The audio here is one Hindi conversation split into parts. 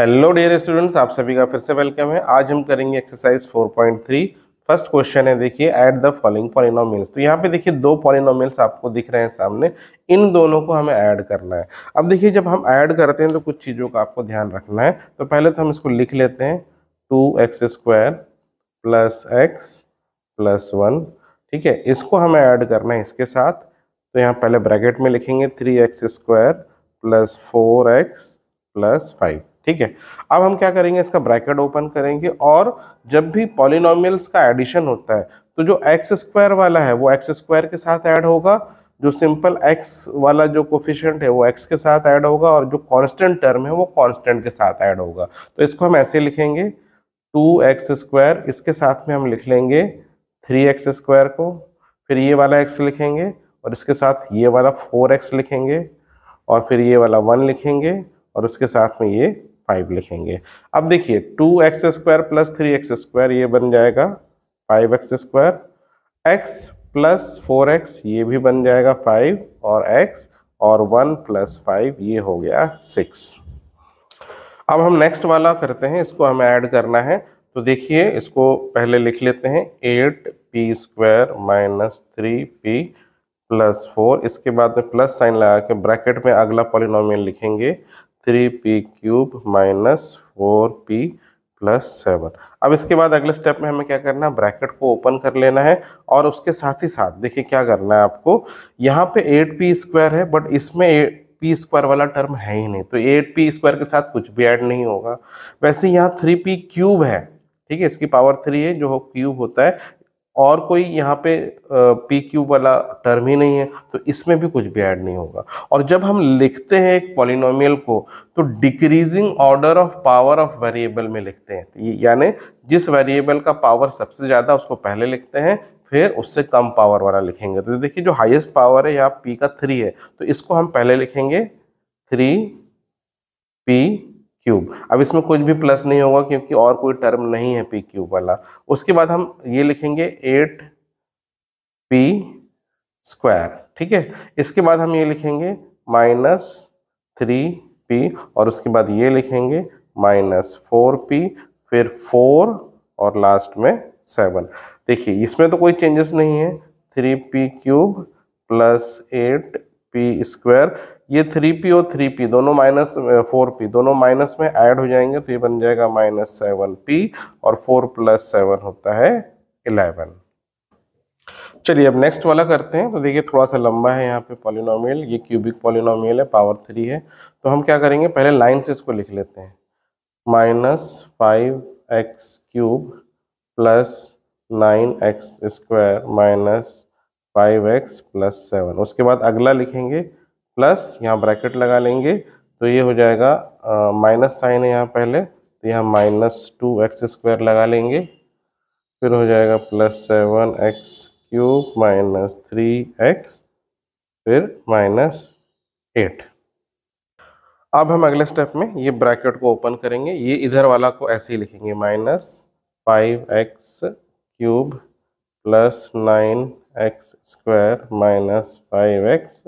हेलो डियर स्टूडेंट्स आप सभी का फिर से वेलकम है आज हम करेंगे एक्सरसाइज 4.3 फर्स्ट क्वेश्चन है देखिए ऐड द फॉलोइंग पॉलिनोमियल्स तो यहाँ पे देखिए दो पॉलिनोमियल्स आपको दिख रहे हैं सामने इन दोनों को हमें ऐड करना है अब देखिए जब हम ऐड करते हैं तो कुछ चीज़ों का आपको ध्यान रखना है तो पहले तो हम इसको लिख लेते हैं two x square plus x plus one ठीक है इसको हमें ऐड करना है इसके साथ तो यहाँ पहले ब्रैकेट में लिखेंगे three x square plus four x plus five ठीक है अब हम क्या करेंगे इसका ब्रैकेट ओपन करेंगे और जब भी पॉलिनोमियल्स का एडिशन होता है तो जो एक्स स्क्वायर वाला है वो एक्स स्क्वायर के साथ ऐड होगा जो सिंपल एक्स वाला जो कोफिशेंट है वो एक्स के साथ ऐड होगा और जो कांस्टेंट टर्म है वो कांस्टेंट के साथ ऐड होगा तो इसको हम ऐसे लिखेंगे टू एक्स स्क्वायर इसके साथ में हम लिख लेंगे थ्री एक्स स्क्वायर को फिर ये वाला एक्स लिखेंगे और इसके साथ ये वाला फोर एक्स लिखेंगे और फिर ये वाला वन लिखेंगे और उसके साथ में ये फाइव लिखेंगे अब देखिए two x square plus three x square ये बन जाएगा five x square x plus four x ये भी बन जाएगा फाइव और एक्स और वन प्लस फाइव ये हो गया सिक्स अब हम नेक्स्ट वाला करते हैं इसको हमें ऐड करना है तो देखिए इसको पहले लिख लेते हैं eight p square minus three p plus four इसके बाद में प्लस साइन लगा के ब्रैकेट में अगला पॉलिनोमियल लिखेंगे three p cube minus four p plus seven अब इसके बाद अगले स्टेप में हमें क्या करना है ब्रैकेट को ओपन कर लेना है और उसके साथ ही साथ देखिए क्या करना है आपको यहाँ पे एट पी स्क्वायर है बट इसमें पी स्क्वायर वाला टर्म है ही नहीं तो एट पी स्क्वायर के साथ कुछ भी ऐड नहीं होगा वैसे यहाँ थ्री पी क्यूब है ठीक है इसकी पावर थ्री है जो क्यूब होता है और कोई यहाँ पे पी क्यू वाला टर्म ही नहीं है तो इसमें भी कुछ भी ऐड नहीं होगा और जब हम लिखते हैं एक पॉलिनोमियल को तो decreasing order of power of variable में लिखते हैं तो यानी जिस वेरिएबल का पावर सबसे ज़्यादा उसको पहले लिखते हैं फिर उससे कम पावर वाला लिखेंगे तो देखिए जो हाइस्ट पावर है यहाँ पी का थ्री है तो इसको हम पहले लिखेंगे थ्री पी क्यूब अब इसमें कुछ भी प्लस नहीं होगा क्योंकि और कोई टर्म नहीं है पी क्यूब वाला उसके बाद हम ये लिखेंगे एट पी स्क्वायर ठीक है इसके बाद हम ये लिखेंगे माइनस थ्री पी और उसके बाद ये लिखेंगे माइनस फोर पी फिर फोर और लास्ट में सेवन देखिए इसमें तो कोई चेंजेस नहीं है three p cube plus eight p square ये थ्री पी और थ्री पी दोनों माइनस फोर पी दोनों माइनस में ऐड हो जाएंगे तो ये बन जाएगा माइनस सेवन पी और फोर प्लस सेवन होता है इलेवन चलिए अब नेक्स्ट वाला करते हैं तो देखिए थोड़ा सा लंबा है यहाँ पे पॉलिनोमियल ये क्यूबिक पॉलिनोमियल है पावर थ्री है तो हम क्या करेंगे पहले लाइन से इसको लिख लेते हैं minus five x cube plus nine x square minus five x plus seven उसके बाद अगला लिखेंगे प्लस यहाँ ब्रैकेट लगा लेंगे तो ये हो जाएगा माइनस साइन है यहाँ पहले तो यहाँ माइनस टू एक्स स्क्वायर लगा लेंगे फिर हो जाएगा plus seven x cube minus three x फिर माइनस एट अब हम अगले स्टेप में ये ब्रैकेट को ओपन करेंगे ये इधर वाला को ऐसे ही लिखेंगे minus five x cube plus nine x square minus five x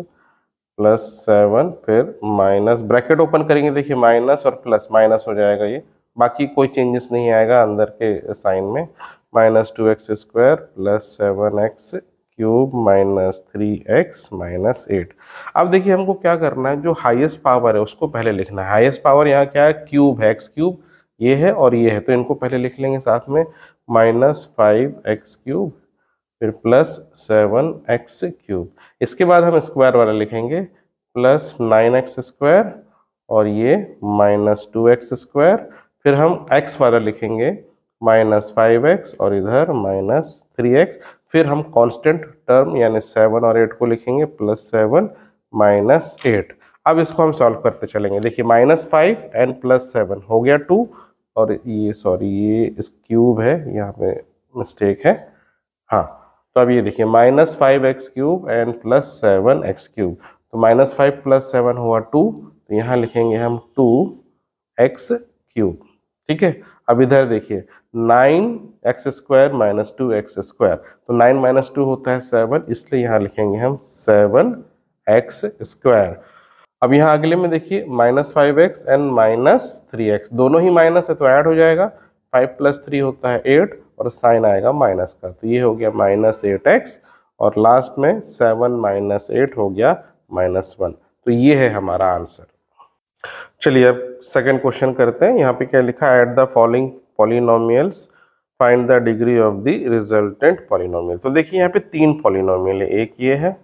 plus seven फिर माइनस ब्रैकेट ओपन करेंगे देखिए माइनस और प्लस माइनस हो जाएगा ये बाकी कोई चेंजेस नहीं आएगा अंदर के साइन में minus two x square plus seven x cube minus three x minus eight अब देखिए हमको क्या करना है जो हाईएस्ट पावर है उसको पहले लिखना है हाईएस्ट पावर यहाँ क्या है क्यूब है एक्स क्यूब ये है और ये है तो इनको पहले लिख लेंगे साथ में माइनस फाइव एक्स क्यूब फिर प्लस सेवन एक्स क्यूब इसके बाद हम स्क्वायर वाला लिखेंगे प्लस नाइन एक्स स्क्वायर और ये माइनस टू एक्स स्क्वायर फिर हम एक्स वाला लिखेंगे माइनस फाइव एक्स और इधर माइनस थ्री एक्स फिर हम कांस्टेंट टर्म यानी सेवन और एट को लिखेंगे प्लस सेवन माइनस एट अब इसको हम सॉल्व करते चलेंगे देखिए minus five and plus seven हो गया टू और ये सॉरी ये इस क्यूब है यहाँ पे मिस्टेक है हाँ तो अब ये देखिए minus five x cube and plus seven x cube तो माइनस फाइव प्लस सेवन हुआ टू तो यहाँ लिखेंगे हम टू एक्स क्यूब ठीक है अब इधर देखिए nine x square minus two x square तो नाइन माइनस टू होता है सेवन इसलिए यहाँ लिखेंगे हम सेवन एक्स स्क्वायर अब यहाँ अगले में देखिए minus five x and minus three x दोनों ही माइनस है तो ऐड हो जाएगा फाइव प्लस थ्री होता है एट और साइन आएगा माइनस का तो ये हो गया माइनस एट एक्स और लास्ट में सेवन माइनस एट हो गया माइनस वन तो ये है हमारा आंसर चलिए अब सेकेंड क्वेश्चन करते हैं यहाँ पे क्या लिखा है add the following polynomials find the degree of the resultant polynomial तो देखिए यहाँ पे तीन पॉलिनोमियल है एक ये है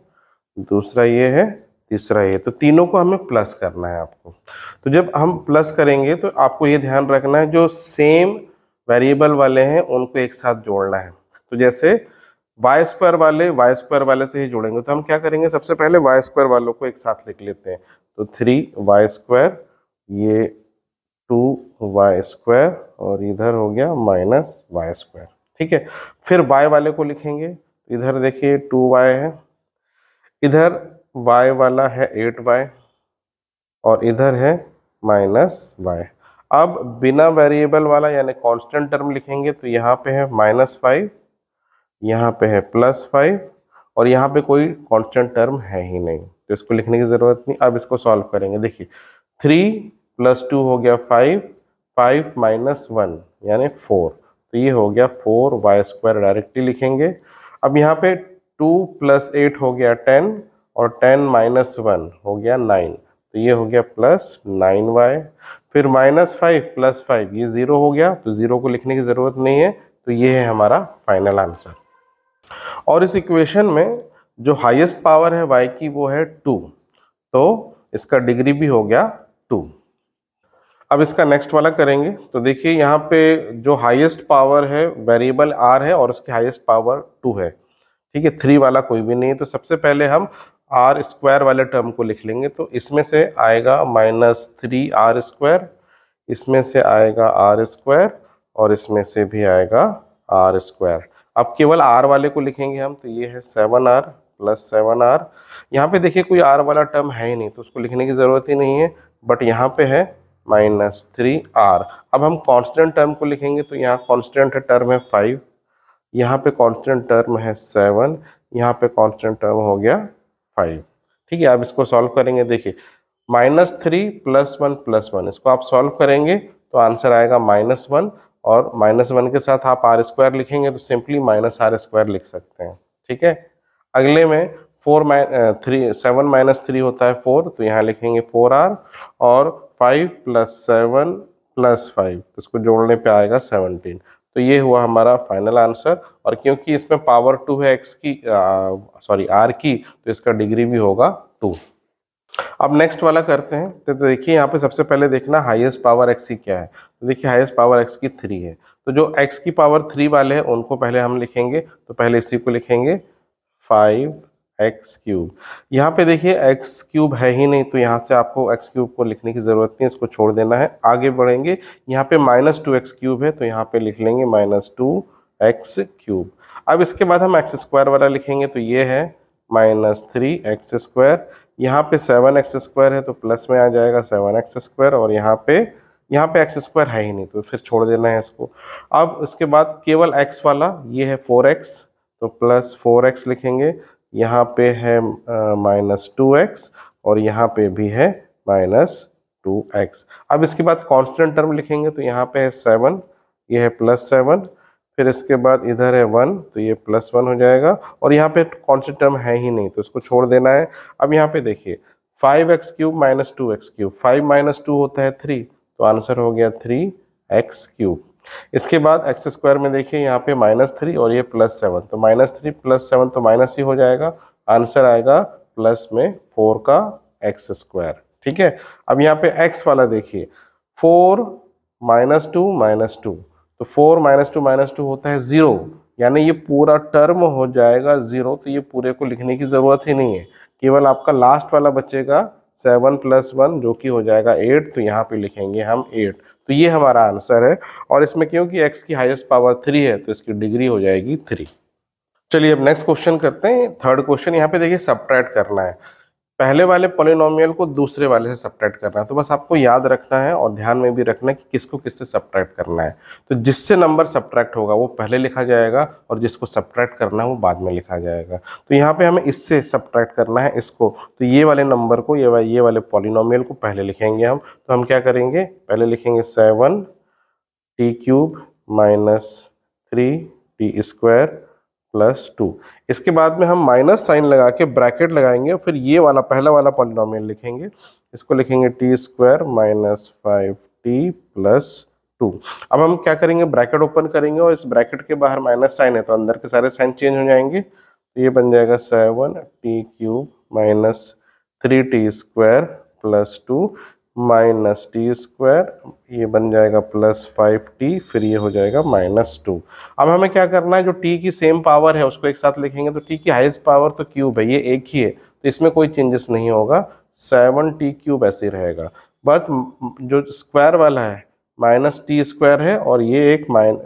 दूसरा ये है तीसरा ये तो तीनों को हमें प्लस करना है आपको तो जब हम प्लस करेंगे तो आपको ये ध्यान रखना है जो सेम वेरिएबल वाले हैं उनको एक साथ जोड़ना है तो जैसे वाई स्क्वायर वाले वाई स्क्वायर वाले से ही जोड़ेंगे तो हम क्या करेंगे सबसे पहले वाई स्क्वायर वालों को एक साथ लिख लेते हैं तो थ्री वाई स्क्वायर ये टू वाई स्क्वायर और इधर हो गया माइनस वाई स्क्वायर ठीक है फिर वाई वाले को लिखेंगे इधर देखिए टू वाई है इधर वाई वाला है एट वाई और इधर है माइनस वाई अब बिना वेरिएबल वाला यानी कांस्टेंट टर्म लिखेंगे तो यहाँ पे है माइनस फाइव यहाँ पे है प्लस फाइव और यहाँ पे कोई कांस्टेंट टर्म है ही नहीं तो इसको लिखने की ज़रूरत नहीं अब इसको सॉल्व करेंगे देखिए थ्री प्लस टू हो गया फाइव फाइव माइनस वन यानी फोर तो ये हो गया फोर वाई स्क्वायर डायरेक्टली लिखेंगे अब यहाँ पे टू प्लस एट हो गया टेन और टेन माइनस वन हो गया नाइन तो ये हो गया प्लस नाइन वाई फिर माइनस फाइव प्लस फाइव ये ज़ीरो हो गया तो ज़ीरो को लिखने की ज़रूरत नहीं है तो ये है हमारा फाइनल आंसर और इस इक्वेशन में जो हाईएस्ट पावर है वाई की वो है टू तो इसका डिग्री भी हो गया टू अब इसका नेक्स्ट वाला करेंगे तो देखिए यहाँ पे जो हाईएस्ट पावर है वेरिएबल आर है और उसकी हाईएस्ट पावर टू है ठीक है थ्री वाला कोई भी नहीं है तो सबसे पहले हम आर स्क्वायर वाले टर्म को लिख लेंगे तो इसमें से आएगा माइनस थ्री आर स्क्वायर इसमें से आएगा आर स्क्वायर और इसमें से भी आएगा आर स्क्वायर अब केवल आर वाले को लिखेंगे हम तो ये है seven r plus seven r यहाँ पर देखिए कोई आर वाला टर्म है ही नहीं तो उसको लिखने की ज़रूरत ही नहीं है बट यहाँ पर है माइनस थ्री आर अब हम कांस्टेंट टर्म को लिखेंगे तो यहाँ कांस्टेंट टर्म है फाइव यहाँ पे कांस्टेंट टर्म है सेवन यहाँ पे कांस्टेंट टर्म हो गया फाइव ठीक है आप इसको सॉल्व करेंगे देखिए minus three plus one plus one इसको आप सॉल्व करेंगे तो आंसर आएगा माइनस वन और माइनस वन के साथ आप आर स्क्वायर लिखेंगे तो सिंपली माइनस आर स्क्वायर लिख सकते हैं ठीक है अगले में four minus three seven minus three होता है फोर तो यहाँ लिखेंगे फोर आर और five plus seven plus five तो इसको जोड़ने पे आएगा सेवनटीन तो ये हुआ हमारा फाइनल आंसर और क्योंकि इसमें पावर टू है एक्स की सॉरी आर की तो इसका डिग्री भी होगा टू अब नेक्स्ट वाला करते हैं तो, तो देखिए यहाँ पे सबसे पहले देखना हाईएस्ट पावर एक्स की क्या है तो देखिए हाईएस्ट पावर एक्स की थ्री है तो जो एक्स की पावर थ्री वाले हैं उनको पहले हम लिखेंगे तो पहले इसी को लिखेंगे फाइव एक्स क्यूब यहाँ पे देखिए एक्स क्यूब है ही नहीं तो यहाँ से आपको एक्स क्यूब को लिखने की ज़रूरत नहीं है इसको छोड़ देना है आगे बढ़ेंगे यहाँ पे माइनस टू एक्स क्यूब है तो यहाँ पे लिख लेंगे माइनस टू एक्स क्यूब अब इसके बाद हम एक्स स्क्वायर वाला लिखेंगे तो ये है माइनस थ्री एक्स स्क्वायर यहाँ पे सेवन एक्स स्क्वायर है तो प्लस में आ जाएगा सेवन एक्स स्क्वायर और यहाँ पर यहाँ पे एक्स स्क्वायर है ही नहीं तो फिर छोड़ देना है इसको अब उसके बाद केवल एक्स वाला ये है फोर एक्स तो प्लस फोर एक्स लिखेंगे यहाँ पे है माइनस टू एक्स और यहाँ पे भी है माइनस टू एक्स अब इसके बाद कांस्टेंट टर्म लिखेंगे तो यहाँ पे है सेवन ये है प्लस सेवन फिर इसके बाद इधर है वन तो ये प्लस वन हो जाएगा और यहाँ पे कांस्टेंट टर्म है ही नहीं तो इसको छोड़ देना है अब यहाँ पे देखिए five x cube minus two x cube five minus two होता है थ्री तो आंसर हो गया थ्री एक्स क्यूब इसके बाद एक्स स्क्वायर में देखिए यहाँ पे माइनस थ्री और ये प्लस सेवन तो माइनस थ्री प्लस सेवन तो माइनस ही हो जाएगा आंसर आएगा प्लस में फोर का एक्स स्क्वायर ठीक है अब यहाँ पे एक्स वाला देखिए four minus two minus two तो four minus two minus two होता है ज़ीरो यानी ये पूरा टर्म हो जाएगा ज़ीरो तो ये पूरे को लिखने की ज़रूरत ही नहीं है केवल आपका लास्ट वाला बचेगा सेवन प्लस वन जो कि हो जाएगा एट तो यहाँ पे लिखेंगे हम एट तो ये हमारा आंसर है और इसमें क्योंकि एक्स की हाइस्ट पावर थ्री है तो इसकी डिग्री हो जाएगी थ्री चलिए अब नेक्स्ट क्वेश्चन करते हैं थर्ड क्वेश्चन यहाँ पे देखिए सब करना है पहले वाले पोलिनोमियल को दूसरे वाले से सप्ट्रैक्ट करना है तो बस आपको याद रखना है और ध्यान में भी रखना है कि किसको किससे सप्ट्रैक्ट करना है तो जिससे नंबर सप्ट्रैक्ट होगा वो पहले लिखा जाएगा और जिसको सप्ट्रैक्ट करना है वो बाद में लिखा जाएगा तो यहाँ पे हमें इससे सप्ट्रैक्ट करना है इसको तो ये वाले नंबर को ये वा, ये वाले पोलिनोमियल को पहले लिखेंगे हम तो हम क्या करेंगे पहले लिखेंगे seven t cube minus three t square plus two इसके बाद में हम माइनस साइन लगा के ब्रैकेट लगाएंगे फिर ये वाला पहला वाला पॉलिनोम लिखेंगे इसको लिखेंगे t square minus five t plus two अब हम क्या करेंगे ब्रैकेट ओपन करेंगे और इस ब्रैकेट के बाहर माइनस साइन है तो अंदर के सारे साइन चेंज हो जाएंगे तो ये बन जाएगा seven t cube minus three t square plus two minus t square ये बन जाएगा प्लस फाइव टी फिर ये हो जाएगा माइनस टू अब हमें क्या करना है जो टी की सेम पावर है उसको एक साथ लिखेंगे तो टी की हाइस्ट पावर तो क्यूब है ये एक ही है तो इसमें कोई चेंजेस नहीं होगा सेवन टी क्यूब ऐसे रहेगा बट जो स्क्वायर वाला है माइनस टी स्क्वायर है और ये एक माइन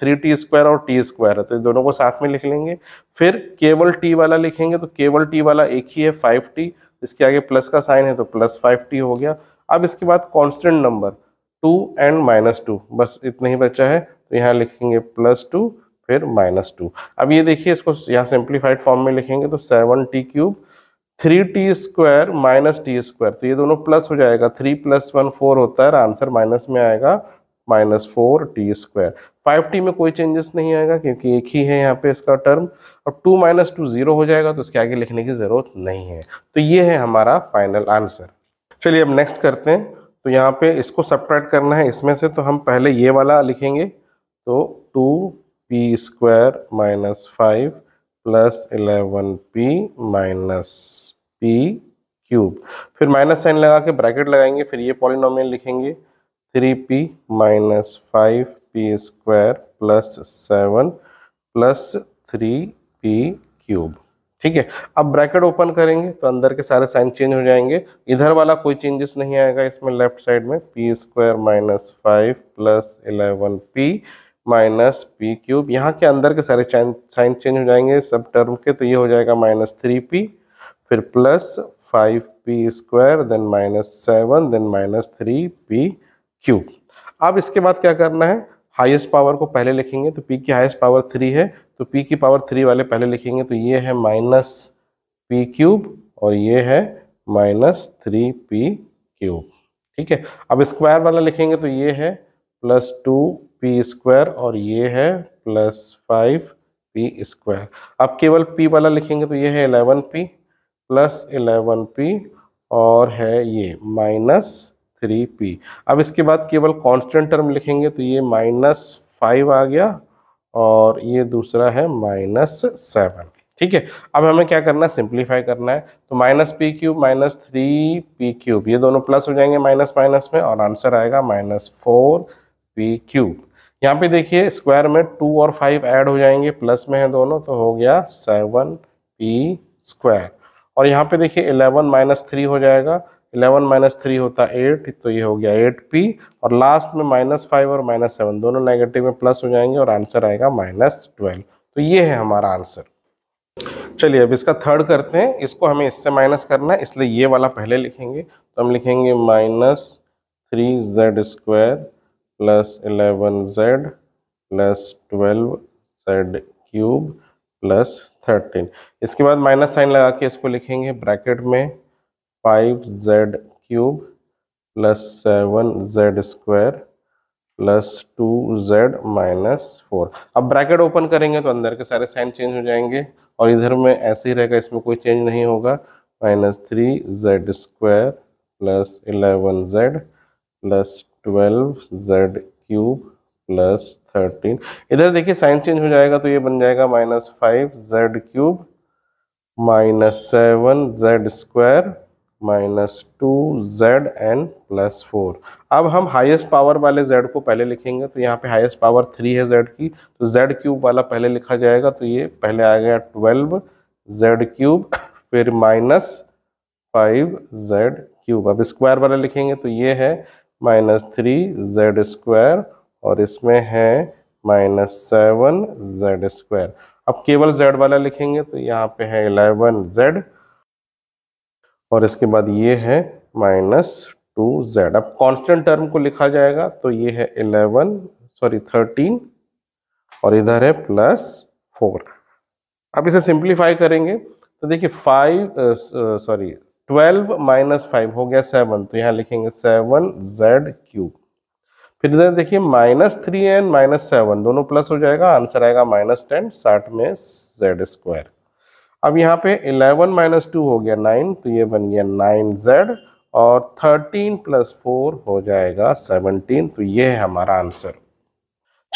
थ्री टी स्क्वायर और टी स्क्वायर है तो दोनों को साथ में लिख लेंगे फिर केवल टी वाला लिखेंगे तो केवल टी वाला एक ही है फाइव टी इसके आगे प्लस का साइन है तो प्लस फाइव टी हो गया अब इसके बाद constant number two and minus two बस इतना ही बचा है तो यहाँ लिखेंगे प्लस टू फिर माइनस टू अब ये देखिए इसको यहाँ सिंप्लीफाइड फॉर्म में लिखेंगे तो seven t cube three t square minus t square तो ये दोनों प्लस हो जाएगा थ्री प्लस वन फोर होता है आंसर माइनस में आएगा minus four t square five t में कोई चेंजेस नहीं आएगा क्योंकि एक ही है यहाँ पे इसका टर्म और टू माइनस टू जीरो हो जाएगा तो इसके आगे लिखने की ज़रूरत नहीं है तो ये है हमारा फाइनल आंसर चलिए अब नेक्स्ट करते हैं तो यहाँ पे इसको सप्ट्रैक्ट करना है इसमें से तो हम पहले ये वाला लिखेंगे तो two p square minus five plus eleven p minus p cube फिर माइनस साइन लगा के ब्रैकेट लगाएंगे फिर ये पॉलिनोमियल लिखेंगे three p minus five p square plus seven plus three p cube ठीक है अब ब्रैकेट ओपन करेंगे तो अंदर के सारे साइन चेंज हो जाएंगे इधर वाला कोई चेंजेस नहीं आएगा इसमें लेफ्ट साइड में p square minus five plus eleven p minus p cube यहाँ के अंदर के सारे साइन चेंज हो जाएंगे सब टर्म के तो ये हो जाएगा माइनस थ्री पी फिर plus five p square then minus seven then minus three p cube अब इसके बाद क्या करना है हाईएस्ट पावर को पहले लिखेंगे तो पी की हाईएस्ट पावर थ्री है तो p की पावर थ्री वाले पहले लिखेंगे तो ये है माइनस पी क्यूब और ये है माइनस थ्री पी क्यूब ठीक है अब स्क्वायर वाला लिखेंगे तो ये है प्लस टू पी स्क्वायर और ये है प्लस फाइव पी स्क्वायर अब केवल p वाला लिखेंगे तो ये है eleven p plus eleven p और है ये माइनस थ्री पी अब इसके बाद केवल कांस्टेंट टर्म लिखेंगे तो ये माइनस फाइव आ गया और ये दूसरा है माइनस सेवन ठीक है अब हमें क्या करना है सिंप्लीफाई करना है तो minus p cube minus three p cube ये दोनों प्लस हो जाएंगे माइनस माइनस में और आंसर आएगा माइनस फोर पी क्यूब यहाँ पे देखिए स्क्वायर में टू और फाइव ऐड हो जाएंगे प्लस में है दोनों तो हो गया सेवन पी स्क्वायर और यहाँ पे देखिए इलेवन माइनस थ्री हो जाएगा इलेवन माइनस थ्री होता एट तो ये हो गया एट पी और लास्ट में माइनस फाइव और माइनस सेवन दोनों नेगेटिव में प्लस हो जाएंगे और आंसर आएगा माइनस ट्वेल्व तो ये है हमारा आंसर चलिए अब इसका थर्ड करते हैं इसको हमें इससे माइनस करना है इसलिए ये वाला पहले लिखेंगे तो हम लिखेंगे minus three z square plus eleven z plus twelve z cube plus thirteen इसके बाद माइनस साइन लगा के इसको लिखेंगे ब्रैकेट में five z cube plus seven z square plus two z minus four अब ब्रैकेट ओपन करेंगे तो अंदर के सारे साइन चेंज हो जाएंगे और इधर में ऐसे ही रहेगा इसमें कोई चेंज नहीं होगा minus three z square plus eleven z plus twelve z cube plus thirteen इधर देखिए साइन चेंज हो जाएगा तो ये बन जाएगा minus five z cube minus seven z square minus two z and plus four अब हम हाईएस्ट पावर वाले जेड को पहले लिखेंगे तो यहाँ पे हाईएस्ट पावर थ्री है जेड की तो जेड क्यूब वाला पहले लिखा जाएगा तो ये पहले आ गया ट्वेल्व जेड क्यूब फिर माइनस फाइव जेड क्यूब अब स्क्वायर वाला लिखेंगे तो ये है माइनस थ्री जेड स्क्वायर और इसमें है माइनस सेवन जेड स्क्वायर अब केवल जेड वाला लिखेंगे तो यहाँ पे है इलेवन जेड और इसके बाद ये है माइनस टू जेड अब कांस्टेंट टर्म को लिखा जाएगा तो ये है इलेवन सॉरी थर्टीन और इधर है प्लस फोर अब इसे सिंप्लीफाई करेंगे तो देखिए five sorry twelve minus five हो गया सेवन तो यहाँ लिखेंगे सेवन जेड क्यूब फिर इधर देखिए minus three and minus seven दोनों प्लस हो जाएगा आंसर आएगा माइनस टेन साठ में जेड स्क्वायर अब यहाँ पे 11 माइनस टू हो गया 9 तो ये बन गया 9z और 13 प्लस फोर हो जाएगा 17 तो ये है हमारा आंसर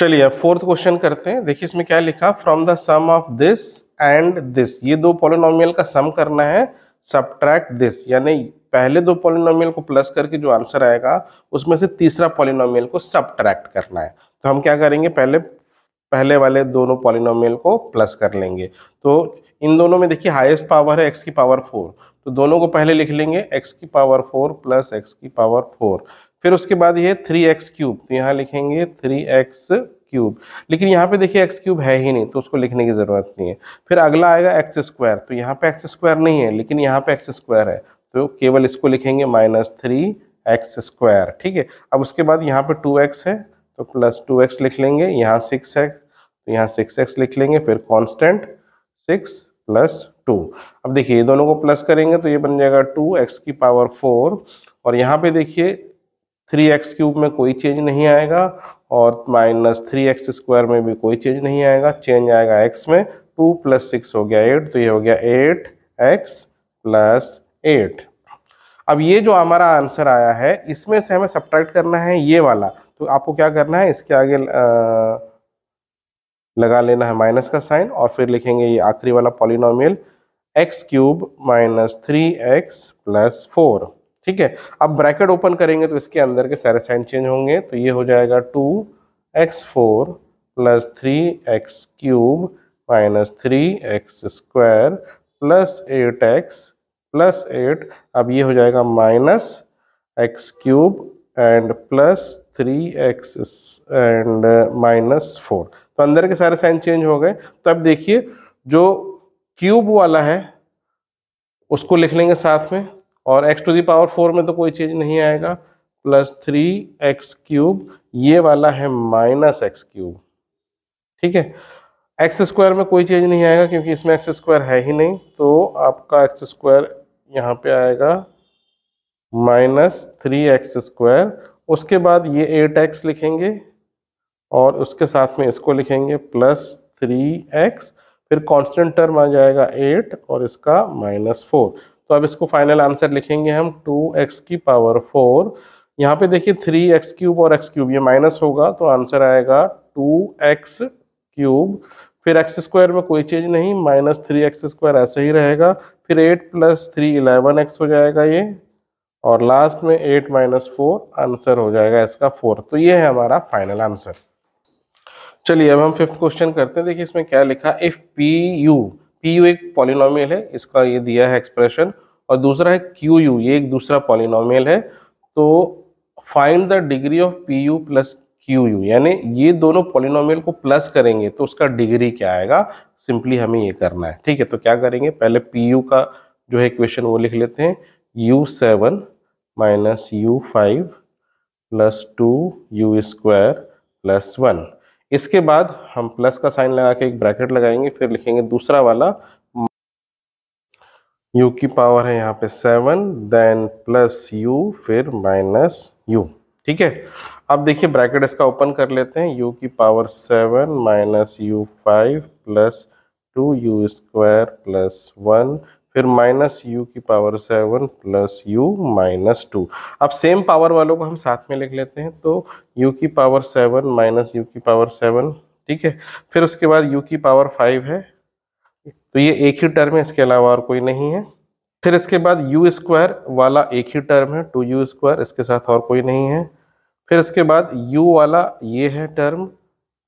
चलिए अब फोर्थ क्वेश्चन करते हैं देखिए इसमें क्या लिखा from the sum of this and this ये दो पोलिनोमियल का सम करना है सब्ट्रैक्ट दिस यानी पहले दो पॉलिनोमियल को प्लस करके जो आंसर आएगा उसमें से तीसरा पॉलिनोमियल को सब्ट्रैक्ट करना है तो हम क्या करेंगे पहले पहले वाले दोनों पॉलिनोमियल को प्लस कर लेंगे तो इन दोनों में देखिए हाईएस्ट पावर है एक्स की पावर फोर तो दोनों को पहले लिख लेंगे एक्स की पावर फोर प्लस एक्स की पावर फोर फिर उसके बाद ये थ्री एक्स क्यूब तो यहाँ लिखेंगे थ्री एक्स क्यूब लेकिन यहाँ पे देखिए एक्स क्यूब है ही नहीं तो उसको लिखने की ज़रूरत नहीं है फिर अगला आएगा एक्स स्क्वायर तो यहाँ पे एक्स स्क्वायर नहीं है लेकिन यहाँ पे एक्स स्क्वायर है तो केवल इसको लिखेंगे माइनस थ्री एक्स स्क्वायर ठीक है अब उसके बाद यहाँ पे टू एक्स है तो प्लस टू एक्स लिख लेंगे यहाँ सिक्स एक्स तो यहाँ सिक्स एक्स लिख लेंगे फिर कॉन्स्टेंट सिक्स प्लस टू अब देखिए ये दोनों को प्लस करेंगे तो ये बन जाएगा टू एक्स की पावर फोर और यहाँ पे देखिए थ्री एक्स क्यूब में कोई चेंज नहीं आएगा और माइनस थ्री एक्स स्क्वायर में भी कोई चेंज नहीं आएगा चेंज आएगा एक्स में टू प्लस सिक्स हो गया एट तो ये हो गया एट एक्स प्लस एट अब ये जो हमारा आंसर आया है इसमें से हमें सब्ट्रैक्ट करना है ये वाला तो आपको क्या करना है इसके आगे आ, लगा लेना है माइनस का साइन और फिर लिखेंगे ये आखिरी वाला polynomial x cube minus three x plus four ठीक है अब ब्रैकेट ओपन करेंगे तो इसके अंदर के सारे साइन चेंज होंगे तो ये हो जाएगा two x four plus three x cube minus three x square plus eight x plus eight अब ये हो जाएगा minus x cube and plus three x and minus four अंदर के सारे साइन चेंज हो गए तो अब देखिए जो क्यूब वाला है उसको लिख लेंगे साथ में और x to the power four में तो कोई चेंज नहीं आएगा प्लस थ्री एक्स क्यूब ये वाला है माइनस एक्स क्यूब ठीक है एक्स स्क्वायर में कोई चेंज नहीं आएगा क्योंकि इसमें एक्स स्क्वायर है ही नहीं तो आपका एक्स स्क्वायर यहाँ पे आएगा माइनस थ्री एक्स स्क्वायर उसके बाद ये एट एक्स लिखेंगे और उसके साथ में इसको लिखेंगे प्लस थ्री एक्स फिर कांस्टेंट टर्म आ जाएगा एट और इसका माइनस फोर तो अब इसको फाइनल आंसर लिखेंगे हम टू एक्स की पावर फोर यहाँ पे देखिए थ्री एक्स क्यूब और एक्स क्यूब ये माइनस होगा तो आंसर आएगा टू एक्स क्यूब फिर एक्स स्क्वायर में कोई चेंज नहीं माइनस थ्री एक्स स्क्वायर ऐसे ही रहेगा फिर eight plus three eleven x हो जाएगा ये और लास्ट में एट माइनस फोर आंसर हो जाएगा इसका फोर तो ये है हमारा फाइनल आंसर चलिए अब हम फिफ्थ क्वेश्चन करते हैं देखिए इसमें क्या लिखा if p u p u एक पॉलिनोमियल है इसका ये दिया है एक्सप्रेशन और दूसरा है क्यू यू ये एक दूसरा पॉलिनोमियल है तो find the degree of p u plus q u यानी ये दोनों पॉलिनोमियल को प्लस करेंगे तो उसका डिग्री क्या आएगा सिंपली हमें ये करना है ठीक है तो क्या करेंगे पहले पी यू का जो है इक्वेशन वो लिख लेते हैं u seven minus u five plus two u square plus one इसके बाद हम प्लस का साइन लगा के एक ब्रैकेट लगाएंगे फिर लिखेंगे दूसरा वाला यू की पावर है यहाँ पे सेवन देन प्लस यू फिर माइनस यू ठीक है अब देखिए ब्रैकेट इसका ओपन कर लेते हैं यू की power seven minus u five plus two u square plus one फिर माइनस यू की power seven plus u minus two अब सेम पावर वालों को हम साथ में लिख लेते हैं तो यू की पावर सेवन माइनस यू की पावर सेवन ठीक है फिर उसके बाद यू की पावर फाइव है तो ये एक ही टर्म है इसके अलावा और कोई नहीं है फिर इसके बाद यू स्क्वायर वाला एक ही टर्म है टू यू स्क्वायर इसके साथ और कोई नहीं है फिर इसके बाद यू वाला ये है टर्म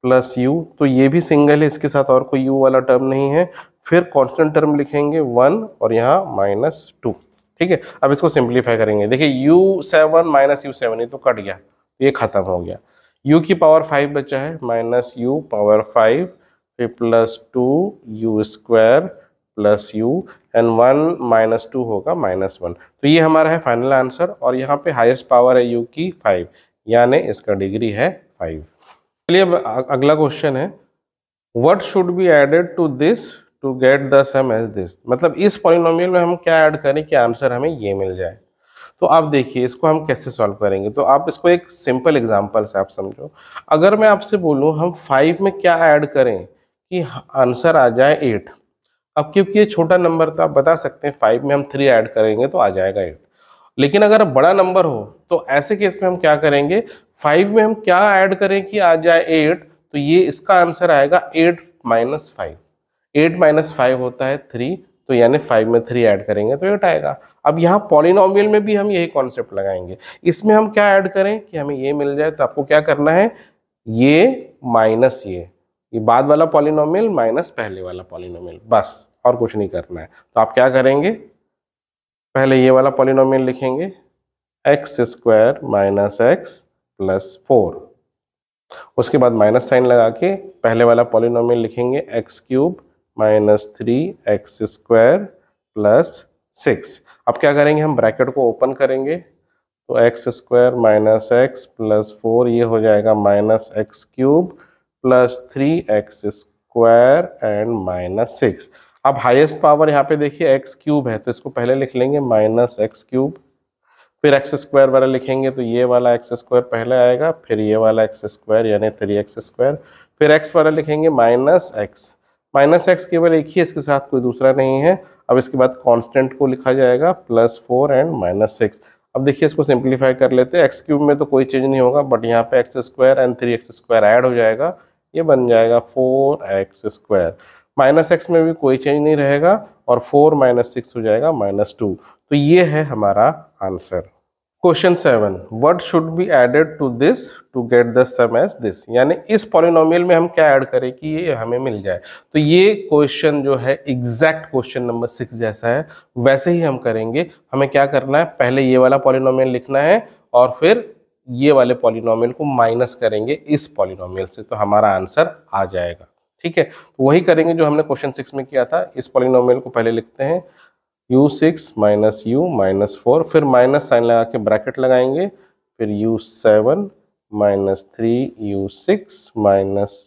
प्लस यू तो ये भी सिंगल है इसके साथ और कोई यू वाला टर्म नहीं है फिर कॉन्स्टेंट टर्म लिखेंगे वन और यहाँ माइनस टू ठीक है अब इसको सिंप्लीफाई करेंगे देखिए u seven minus u seven ये तो कट गया ये खत्म हो गया यू की पावर फाइव बचा है माइनस यू पावर फाइव फिर plus two u square plus u and one minus two होगा माइनस वन तो ये हमारा है फाइनल आंसर और यहाँ पे हाईएस्ट पावर है यू की फाइव यानी इसका डिग्री है फाइव चलिए अब अगला क्वेश्चन है what should be added to this to get the sum as this मतलब इस पॉलिनोमियल में हम क्या ऐड करें कि आंसर हमें ये मिल जाए तो आप देखिए इसको हम कैसे सॉल्व करेंगे तो आप इसको एक सिंपल एग्जांपल से आप समझो अगर मैं आपसे बोलूँ हम फाइव में क्या ऐड करें कि आंसर आ जाए एट अब क्योंकि ये छोटा नंबर तो आप बता सकते हैं फाइव में हम थ्री ऐड करेंगे तो आ जाएगा एट लेकिन अगर बड़ा नंबर हो तो ऐसे केस में हम क्या करेंगे फाइव में हम क्या ऐड करें कि आ जाए एट तो ये इसका आंसर आएगा eight minus five eight minus five होता है थ्री तो यानी फाइव में थ्री ऐड करेंगे तो एट आएगा अब यहाँ पॉलिनोमियल में भी हम यही कॉन्सेप्ट लगाएंगे इसमें हम क्या ऐड करें कि हमें ये मिल जाए तो आपको क्या करना है ये माइनस ये ये बाद वाला पॉलिनोमियल माइनस पहले वाला पॉलिनोमियल बस और कुछ नहीं करना है तो आप क्या करेंगे पहले ये वाला पॉलिनोमियल लिखेंगे x square minus x plus four उसके बाद माइनस साइन लगा के पहले वाला पॉलिनोमियल लिखेंगे x cube minus three x square plus six अब क्या करेंगे हम ब्रैकेट को ओपन करेंगे तो x square minus x plus four ये हो जाएगा minus x cube plus three x square and minus six अब हाईएस्ट पावर यहाँ पे देखिए एक्स क्यूब है तो इसको पहले लिख लेंगे माइनस एक्स क्यूब फिर एक्स स्क्वायर वाला लिखेंगे तो ये वाला एक्स स्क्वायर पहले आएगा फिर ये वाला एक्स स्क्वायर यानी थ्री एक्स स्क्वायर फिर एक्स वाला लिखेंगे माइनस एक्स माइनस एक्स केवल एक ही इसके साथ कोई दूसरा नहीं है अब इसके बाद कांस्टेंट को लिखा जाएगा plus four and minus six अब देखिए इसको सिंप्लीफाई कर लेते हैं एक्स क्यूब में तो कोई चेंज नहीं होगा बट यहाँ पे x square and three x square add हो जाएगा ये बन जाएगा four x square minus x में भी कोई चेंज नहीं रहेगा और फोर माइनस सिक्स हो जाएगा माइनस टू तो ये है हमारा answer question seven what should be added to this to get the sum as this यानी इस पॉलिनोमियल में हम क्या ऐड करें कि ये हमें मिल जाए तो ये क्वेश्चन जो है एग्जैक्ट क्वेश्चन नंबर सिक्स जैसा है वैसे ही हम करेंगे हमें क्या करना है पहले ये वाला पॉलिनोमियल लिखना है और फिर ये वाले पॉलिनोमियल को माइनस करेंगे इस पॉलिनोमियल से तो हमारा आंसर आ जाएगा ठीक है तो वही करेंगे जो हमने क्वेश्चन सिक्स में किया था इस पॉलिनोमियल को पहले लिखते हैं u six minus u minus four फिर माइनस साइन लगा के ब्रैकेट लगाएंगे फिर u seven minus three u six minus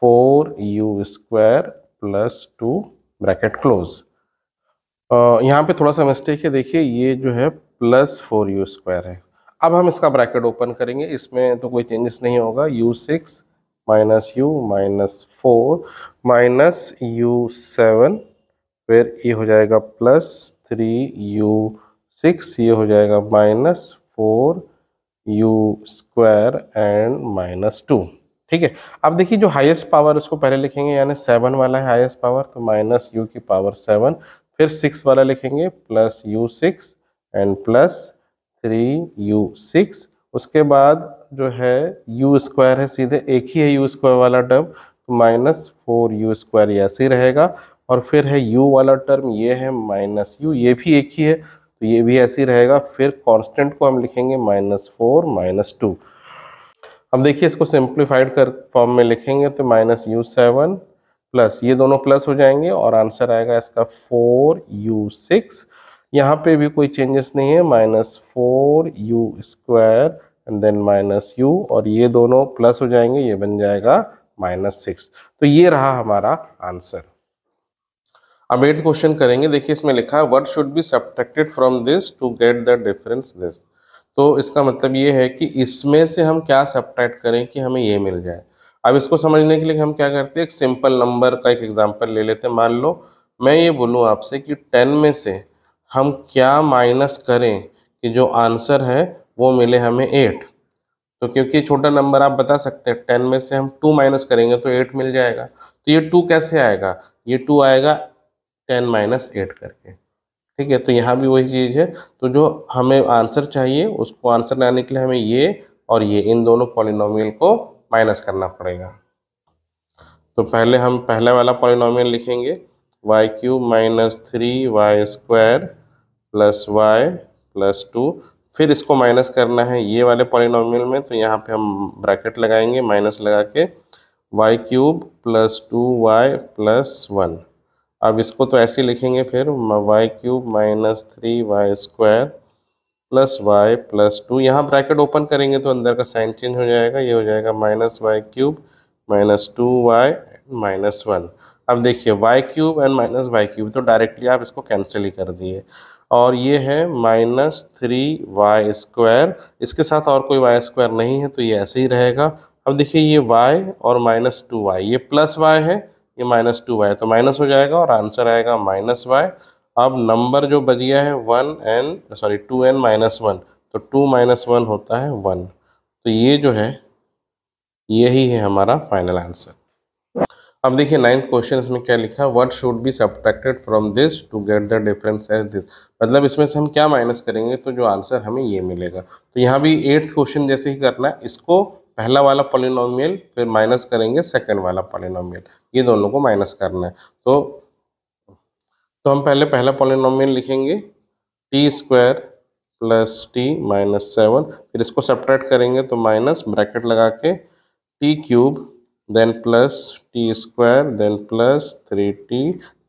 four u square plus two bracket close यहाँ पे थोड़ा सा मिस्टेक है देखिए ये जो है प्लस फोर यू स्क्वायर है अब हम इसका ब्रैकेट ओपन करेंगे इसमें तो कोई चेंजेस नहीं होगा u six minus u minus four minus u seven फिर ये हो जाएगा प्लस थ्री यू सिक्स ये हो जाएगा minus four u square and minus two ठीक है अब देखिए जो हाईएस्ट पावर उसको पहले लिखेंगे यानी सेवन वाला है हाईएस्ट पावर तो माइनस यू की पावर सेवन फिर सिक्स वाला लिखेंगे plus u six and plus three u six उसके बाद जो है यू स्क्वायर है सीधे एक ही है यू स्क्वायर वाला टर्म तो माइनस फोर यू स्क्वायर ऐसे ही रहेगा और फिर है u वाला टर्म ये है माइनस यू ये भी एक ही है तो ये भी ऐसे ही रहेगा फिर कांस्टेंट को हम लिखेंगे माइनस फोर माइनस टू अब देखिए इसको सिंप्लीफाइड कर फॉर्म में लिखेंगे तो माइनस यू सेवन प्लस ये दोनों प्लस हो जाएंगे और आंसर आएगा इसका फोर यू सिक्स यहाँ पे भी कोई चेंजेस नहीं है minus four u square and then minus u और ये दोनों प्लस हो जाएंगे ये बन जाएगा माइनस सिक्स तो ये रहा हमारा आंसर अब एट क्वेश्चन करेंगे देखिए इसमें लिखा है what should be subtracted from this to get the difference this तो इसका मतलब ये है कि इसमें से हम क्या सब्ट्रैक्ट करें कि हमें ये मिल जाए अब इसको समझने के लिए हम क्या करते हैं एक सिंपल नंबर का एक एग्जाम्पल ले लेते हैं मान लो मैं ये बोलूँ आपसे कि टेन में से हम क्या माइनस करें कि जो आंसर है वो मिले हमें एट तो क्योंकि छोटा नंबर आप बता सकते हैं टेन में से हम टू माइनस करेंगे तो एट मिल जाएगा तो ये टू कैसे आएगा ये टू आएगा टेन माइनस एट करके ठीक है तो यहाँ भी वही चीज़ है तो जो हमें आंसर चाहिए उसको आंसर लाने के लिए हमें ये और ये इन दोनों पॉलिनोमियल को माइनस करना पड़ेगा तो पहले हम पहले वाला पॉलिनोमियल लिखेंगे y cube minus three y square plus y plus two फिर इसको माइनस करना है ये वाले पॉलिनोमियल में तो यहाँ पे हम ब्रैकेट लगाएंगे माइनस लगा के y cube plus two y plus one अब इसको तो ऐसे लिखेंगे फिर y cube minus three y square plus y plus two यहाँ ब्रैकेट ओपन करेंगे तो अंदर का साइन चेंज हो जाएगा ये हो जाएगा minus y cube minus two y minus one अब देखिए y cube and minus y cube तो डायरेक्टली आप इसको कैंसिल ही कर दिए और ये है माइनस थ्री वाई स्क्वायर इसके साथ और कोई वाई स्क्वायर नहीं है तो ये ऐसे ही रहेगा अब देखिए ये वाई और माइनस टू वाई ये प्लस वाई है ये माइनस टू वाई तो माइनस हो जाएगा और आंसर आएगा माइनस वाई अब नंबर जो बच गया है one and sorry two and minus one तो टू माइनस वन होता है वन तो ये जो है यही है हमारा फाइनल आंसर अब देखिए नाइन्थ क्वेश्चन इसमें क्या लिखा what should be subtracted from this to get the difference as this मतलब इसमें से हम क्या माइनस करेंगे तो जो आंसर हमें ये मिलेगा तो यहाँ भी एट्थ क्वेश्चन जैसे ही करना है इसको पहला वाला पॉलिनोमियल फिर माइनस करेंगे सेकंड वाला पॉलिनोमियल ये दोनों को माइनस करना है तो तो हम पहले पहला पॉलिनोमियल लिखेंगे t square plus t minus seven फिर इसको सेपरेट करेंगे तो माइनस ब्रैकेट लगा के t cube then plus t square then plus three t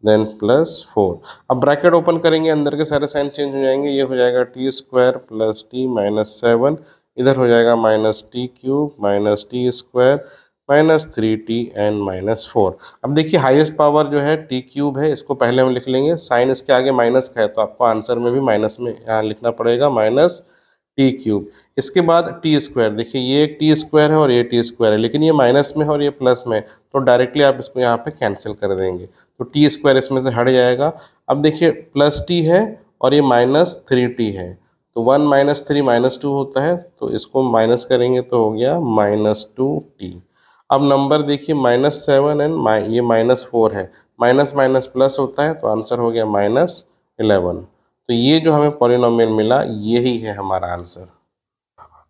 then plus four अब ब्रैकेट ओपन करेंगे अंदर के सारे साइन चेंज हो जाएंगे ये हो जाएगा t square plus t minus seven इधर हो जाएगा minus t cube minus t square minus three t and minus four अब देखिए हाईएस्ट पावर जो है टी क्यूब है इसको पहले हम लिख लेंगे साइन इसके आगे माइनस का है तो आपको आंसर में भी माइनस में यहाँ लिखना पड़ेगा माइनस टी क्यूब इसके बाद टी स्क्वायर देखिए ये एक टी स्क्वायर है और ये टी स्क्वायर है लेकिन ये माइनस में है और ये प्लस में तो डायरेक्टली आप इसको यहाँ पे कैंसिल कर देंगे तो टी स्क्वायर इसमें से हट जाएगा अब देखिए प्लस टी है और ये माइनस थ्री टी है तो one minus three minus two होता है तो इसको माइनस करेंगे तो हो गया माइनस टू टी अब नंबर देखिए माइनस सेवन एंड माइ ये माइनस फोर है माइनस माइनस प्लस होता है तो आंसर हो गया माइनस इलेवन तो ये जो हमें पॉलिनोमियल मिला यही है हमारा आंसर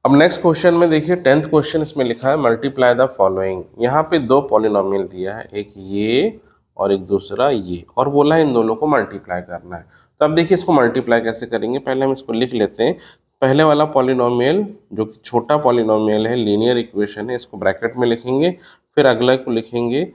अब नेक्स्ट क्वेश्चन में देखिए टेंथ क्वेश्चन इसमें लिखा है मल्टीप्लाई द फॉलोइंग यहाँ पे दो पॉलिनोमियल दिया है एक ये और एक दूसरा ये और बोला है इन दोनों को मल्टीप्लाई करना है तो अब देखिए इसको मल्टीप्लाई कैसे करेंगे पहले हम इसको लिख लेते हैं पहले वाला पॉलिनोमियल जो कि छोटा पॉलिनोमियल है लीनियर इक्वेशन है इसको ब्रैकेट में लिखेंगे फिर अगला को लिखेंगे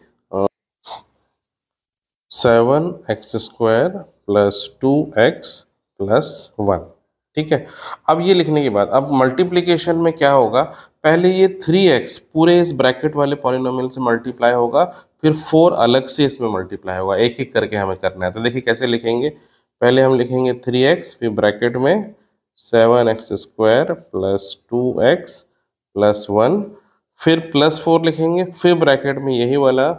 seven x square plus two x plus one ठीक है अब ये लिखने के बाद अब मल्टीप्लीकेशन में क्या होगा पहले ये थ्री एक्स पूरे इस ब्रैकेट वाले पॉलिनोमियल से मल्टीप्लाई होगा फिर फोर अलग से इसमें मल्टीप्लाई होगा एक एक करके हमें करना है तो देखिए कैसे लिखेंगे पहले हम लिखेंगे थ्री एक्स फिर ब्रैकेट में seven x square plus two x plus one फिर प्लस फोर लिखेंगे फिर ब्रैकेट में यही वाला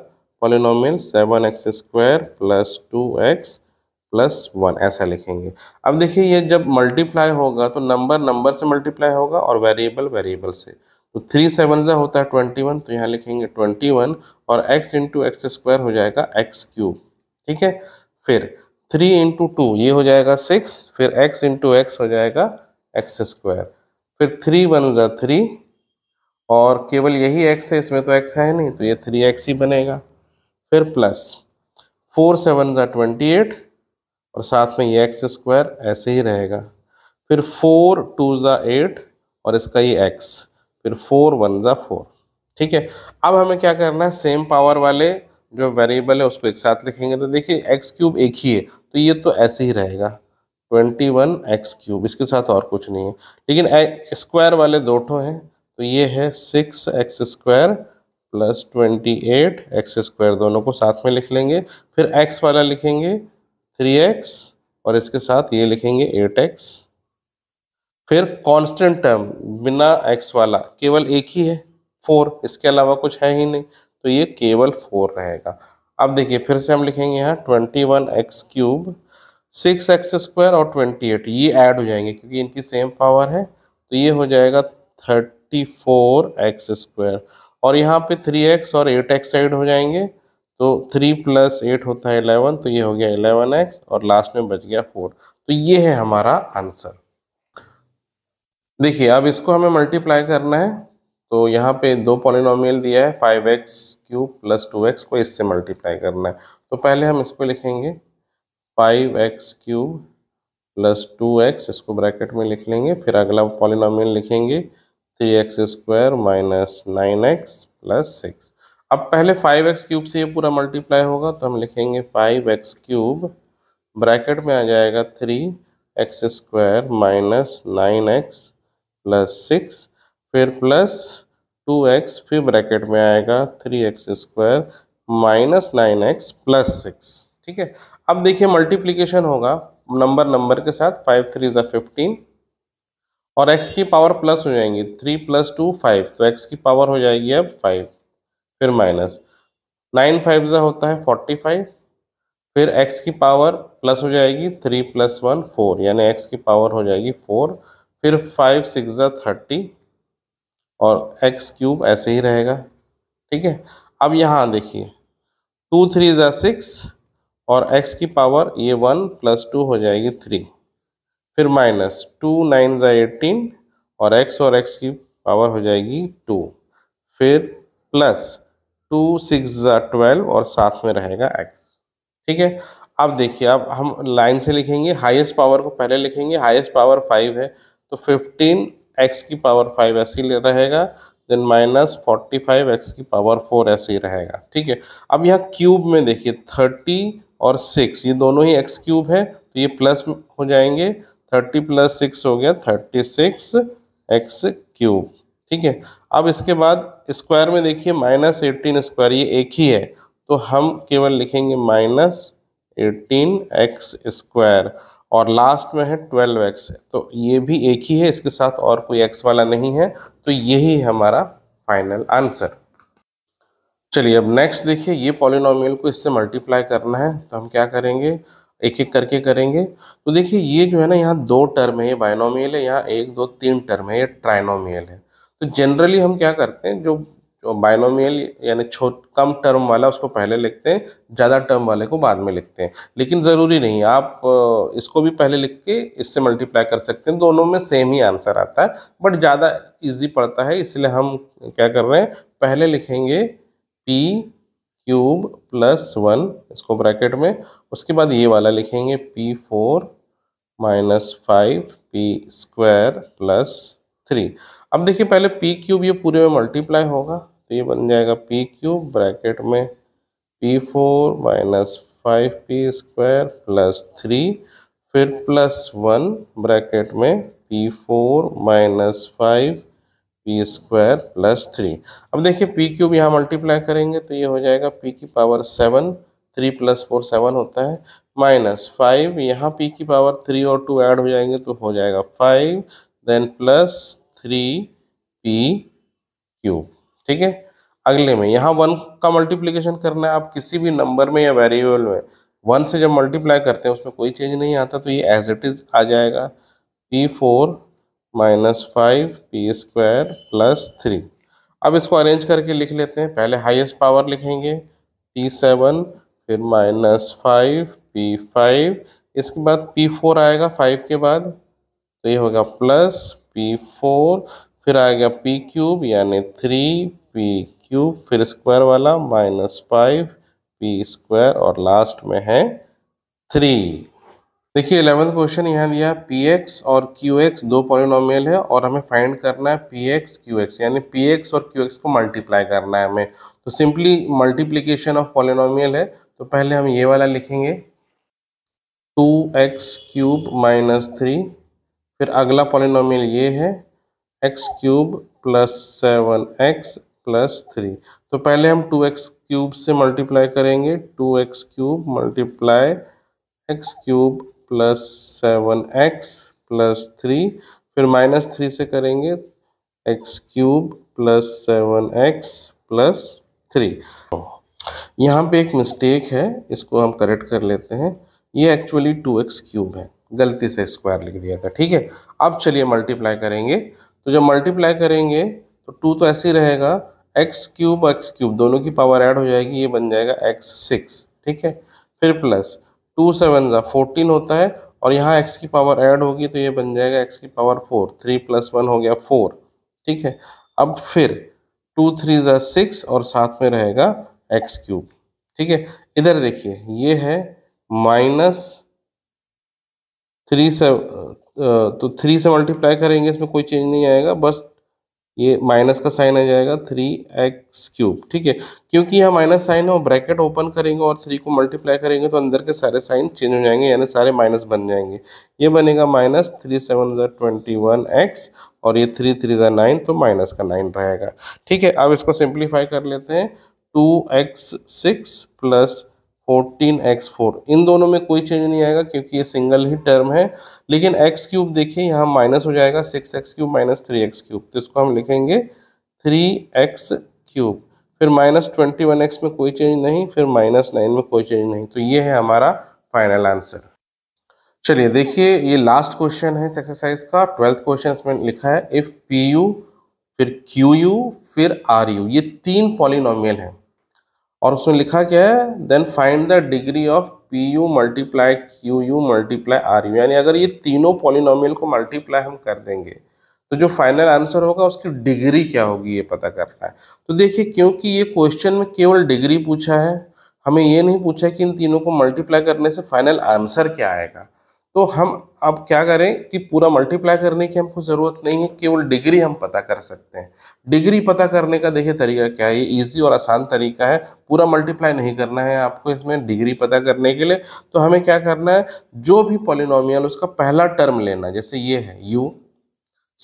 polynomial seven x square plus two x plus one ऐसा लिखेंगे अब देखिए ये जब मल्टीप्लाई होगा तो नंबर नंबर से मल्टीप्लाई होगा और वेरिएबल वेरिएबल से तो थ्री सेवन जो होता है ट्वेंटी वन तो यहाँ लिखेंगे ट्वेंटी वन और एक्स इंटू एक्स स्क्वायर हो जाएगा एक्स क्यूब ठीक है फिर थ्री इंटू टू ये हो जाएगा सिक्स फिर एक्स इंटू एक्स हो जाएगा एक्स स्क्वायर फिर थ्री वन ज़ा थ्री और केवल यही एक्स है इसमें तो एक्स है नहीं तो ये थ्री एक्स ही बनेगा फिर प्लस फोर सेवन ज़ा ट्वेंटी एट और साथ में ये एक्स स्क्वायर ऐसे ही रहेगा फिर फोर टू ज़ा एट और इसका ये एक्स फिर फोर वन ज़ा फोर ठीक है अब हमें क्या करना है सेम पावर वाले जो वेरिएबल है उसको एक साथ लिखेंगे तो देखिए एक्स क्यूब एक ही है तो ये तो ऐसे ही रहेगा ट्वेंटी वन एक्स क्यूब इसके साथ और कुछ नहीं है लेकिन स्क्वायर वाले दो ठो हैं तो ये है six x square plus twenty eight x square दोनों को साथ में लिख लेंगे फिर एक्स वाला लिखेंगे थ्री एक्स और इसके साथ ये लिखेंगे एट एक्स फिर कांस्टेंट टर्म बिना एक्स वाला केवल एक ही है फोर इसके अलावा कुछ है ही नहीं तो ये केवल फोर रहेगा अब देखिए फिर से हम लिखेंगे यहाँ twenty one x cube six x square और ट्वेंटी एट ये ऐड हो जाएंगे क्योंकि इनकी सेम पावर है तो ये हो जाएगा थर्टी फोर एक्स स्क्वायर और यहाँ पे थ्री एक्स और एट एक्स एड हो जाएंगे तो थ्री प्लस एट होता है इलेवन तो ये हो गया इलेवन एक्स और लास्ट में बच गया फोर तो ये है हमारा आंसर देखिए अब इसको हमें मल्टीप्लाई करना है तो यहाँ पे दो पॉलिनोमियल दिया है five x cube plus two x को इससे मल्टीप्लाई करना है तो पहले हम इसको लिखेंगे five x cube plus two x इसको ब्रैकेट में लिख लेंगे फिर अगला पॉलिनोमियल लिखेंगे three x square minus nine x plus six अब पहले फाइव एक्स क्यूब से ये पूरा मल्टीप्लाई होगा तो हम लिखेंगे फाइव एक्स क्यूब ब्रैकेट में आ जाएगा three x square minus nine x plus six फिर प्लस टू एक्स फिर ब्रैकेट में आएगा three x square minus nine x plus six ठीक है अब देखिए मल्टीप्लीकेशन होगा नंबर नंबर के साथ फाइव थ्री ज़ा फिफ्टीन और एक्स की पावर प्लस हो जाएंगी थ्री प्लस टू फाइव तो एक्स की पावर हो जाएगी अब फाइव फिर माइनस नाइन फाइव ज़ा होता है फोर्टी फाइव फिर एक्स की पावर प्लस हो जाएगी थ्री प्लस वन फोर यानी एक्स की पावर हो जाएगी फोर फिर फाइव सिक्स ज़ा थर्टी और एक्स क्यूब ऐसे ही रहेगा ठीक है अब यहाँ देखिए टू थ्री ज़ा सिक्स और एक्स की पावर ये वन प्लस टू हो जाएगी थ्री फिर माइनस टू नाइन ज़ा एटीन और एक्स और एक्स की पावर हो जाएगी टू फिर प्लस टू सिक्स ज़ा ट्वेल्व और साथ में रहेगा एक्स ठीक है अब देखिए अब हम लाइन से लिखेंगे हाईएस्ट पावर को पहले लिखेंगे हाईएस्ट पावर फाइव है तो फिफ्टीन एक्स की पावर फाइव ऐसे ही रहेगा then minus forty five x की पावर फोर ऐसे ही रहेगा ठीक है अब यहाँ क्यूब में देखिए थर्टी और सिक्स ये दोनों ही एक्स क्यूब है तो ये प्लस हो जाएंगे थर्टी प्लस सिक्स हो गया थर्टी सिक्स एक्स क्यूब ठीक है अब इसके बाद स्क्वायर में देखिए माइनस एटीन स्क्वायर ये एक ही है तो हम केवल लिखेंगे माइनस एटीन एक्स स्क्वायर और लास्ट में है ट्वेल्व एक्स तो ये भी एक ही है इसके साथ और कोई एक्स वाला नहीं है तो यही हमारा फाइनल आंसर चलिए अब नेक्स्ट देखिए ये पॉलिनोमियल को इससे मल्टीप्लाई करना है तो हम क्या करेंगे एक एक करके करेंगे तो देखिए ये जो है ना यहाँ दो टर्म है ये बायनॉमियल है यहाँ एक दो तीन टर्म है ये ट्राइनोमियल है तो जनरली हम क्या करते हैं जो जो बायनोमियल यानी छोट कम टर्म वाला उसको पहले लिखते हैं ज़्यादा टर्म वाले को बाद में लिखते हैं लेकिन ज़रूरी नहीं आप इसको भी पहले लिख के इससे मल्टीप्लाई कर सकते हैं दोनों में सेम ही आंसर आता है बट ज़्यादा इजी पड़ता है इसलिए हम क्या कर रहे हैं पहले लिखेंगे पी क्यूब प्लस वन इसको ब्रैकेट में उसके बाद ये वाला लिखेंगे p four minus five p square plus three अब देखिए पहले पी क्यूब ये पूरे में मल्टीप्लाई होगा तो ये बन जाएगा पी क्यू ब्रैकेट में p four minus five p square plus three फिर प्लस वन ब्रैकेट में p four minus five p square plus three अब देखिए पी क्यूब यहाँ मल्टीप्लाई करेंगे तो ये हो जाएगा पी की power seven three plus four seven होता है माइनस फाइव यहाँ पी की पावर थ्री और टू ऐड हो जाएंगे तो हो जाएगा five then plus three p cube ठीक है अगले में यहाँ वन का मल्टीप्लीकेशन करना है आप किसी भी नंबर में या वेरिएबल में वन से जब मल्टीप्लाई करते हैं उसमें कोई चेंज नहीं आता तो ये एज इट इज़ आ जाएगा p four minus five p square plus three अब इसको अरेंज करके लिख लेते हैं पहले हाईएस्ट पावर लिखेंगे पी सेवन फिर माइनस फाइव पी फाइव इसके बाद पी फोर आएगा फाइव के बाद तो ये होगा प्लस पी फोर फिर आएगा पी क्यूब यानी थ्री पी क्यूब फिर स्क्वायर वाला माइनस फाइव पी स्क्वायर और लास्ट में है थ्री देखिए इलेवेंथ क्वेश्चन यहाँ दिया पी एक्स और क्यू एक्स दो पॉलिनोमियल है और हमें फाइंड करना है पी एक्स क्यू एक्स यानी पी एक्स और क्यू एक्स को मल्टीप्लाई करना है हमें तो सिंपली मल्टीप्लीकेशन ऑफ पॉलिनोमियल है तो पहले हम ये वाला लिखेंगे two x cube minus three फिर अगला पॉलिनोमियल ये है x cube plus seven x plus three तो पहले हम टू एक्स क्यूब से मल्टीप्लाई करेंगे two x cube multiply x cube plus seven x plus three फिर माइनस थ्री से करेंगे x cube plus seven x plus three यहाँ पे एक मिस्टेक है इसको हम करेक्ट कर लेते हैं ये एक्चुअली टू एक्स क्यूब है गलती से स्क्वायर लिख दिया था ठीक है अब चलिए मल्टीप्लाई करेंगे तो जब मल्टीप्लाई करेंगे तो टू तो ऐसे ही रहेगा एक्स क्यूब एक्स क्यूब दोनों की पावर ऐड हो जाएगी ये बन जाएगा एक्स सिक्स ठीक है फिर प्लस टू सेवन ज़ा फोर्टीन होता है और यहाँ एक्स की पावर ऐड होगी तो ये बन जाएगा एक्स की power four three plus one हो गया फोर ठीक है अब फिर टू थ्री ज़ा सिक्स और साथ में रहेगा एक्स क्यूब ठीक है इधर देखिए ये है माइनस थ्री सेवन तो थ्री से मल्टीप्लाई करेंगे इसमें कोई चेंज नहीं आएगा बस ये माइनस का साइन आ जाएगा थ्री एक्स क्यूब ठीक है क्योंकि यहाँ माइनस साइन है वो ब्रैकेट ओपन करेंगे और थ्री को मल्टीप्लाई करेंगे तो अंदर के सारे साइन चेंज हो जाएंगे यानी सारे माइनस बन जाएंगे ये बनेगा माइनस थ्री सेवन हजार ट्वेंटी वन एक्स और ये थ्री थ्री हज़ार नाइन तो माइनस का नाइन रहेगा ठीक है अब इसको सिंप्लीफाई कर लेते हैं two x six plus fourteen x four इन दोनों में कोई चेंज नहीं आएगा क्योंकि ये सिंगल ही टर्म है लेकिन एक्स क्यूब देखिए यहाँ माइनस हो जाएगा six x cube minus three x cube तो इसको हम लिखेंगे थ्री एक्स क्यूब फिर माइनस ट्वेंटी वन एक्स में कोई चेंज नहीं फिर माइनस नाइन में कोई चेंज नहीं तो ये है हमारा फाइनल आंसर चलिए देखिए ये लास्ट क्वेश्चन है इस एक्सरसाइज का ट्वेल्थ क्वेश्चन इसमें लिखा है इफ़ पी यू फिर क्यू यू फिर आर यू ये तीन पॉलिनॉमियल हैं और उसमें लिखा क्या है then find the degree of p u multiply q u multiply r u यानी अगर ये तीनों पॉलिनोमियल को मल्टीप्लाई हम कर देंगे तो जो फाइनल आंसर होगा उसकी डिग्री क्या होगी ये पता करना है तो देखिए क्योंकि ये क्वेश्चन में केवल डिग्री पूछा है हमें ये नहीं पूछा कि इन तीनों को मल्टीप्लाई करने से फाइनल आंसर क्या आएगा तो हम अब क्या करें कि पूरा मल्टीप्लाई करने की हमको ज़रूरत नहीं है केवल डिग्री हम पता कर सकते हैं डिग्री पता करने का देखिए तरीका क्या है ये ईजी और आसान तरीका है पूरा मल्टीप्लाई नहीं करना है आपको इसमें डिग्री पता करने के लिए तो हमें क्या करना है जो भी पॉलिनोमियल उसका पहला टर्म लेना जैसे ये है यू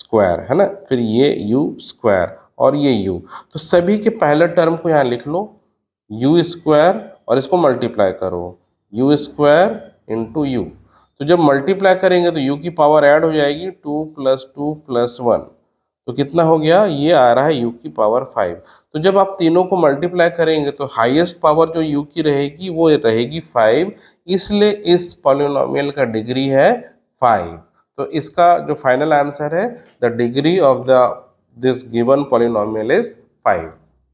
स्क्वायर है ना फिर ये यू स्क्वायर और ये यू तो सभी के पहले टर्म को यहाँ लिख लो यू स्क्वायर और इसको मल्टीप्लाई करो यू स्क्वायर इंटू यू तो जब मल्टीप्लाई करेंगे तो यू की पावर ऐड हो जाएगी two plus two plus one तो कितना हो गया ये आ रहा है यू की पावर फाइव तो जब आप तीनों को मल्टीप्लाई करेंगे तो हाईएस्ट पावर जो यू की रहेगी वो रहेगी फाइव इसलिए इस पॉलिनोमियल का डिग्री है फाइव तो इसका जो फाइनल आंसर है the degree of the this given polynomial is five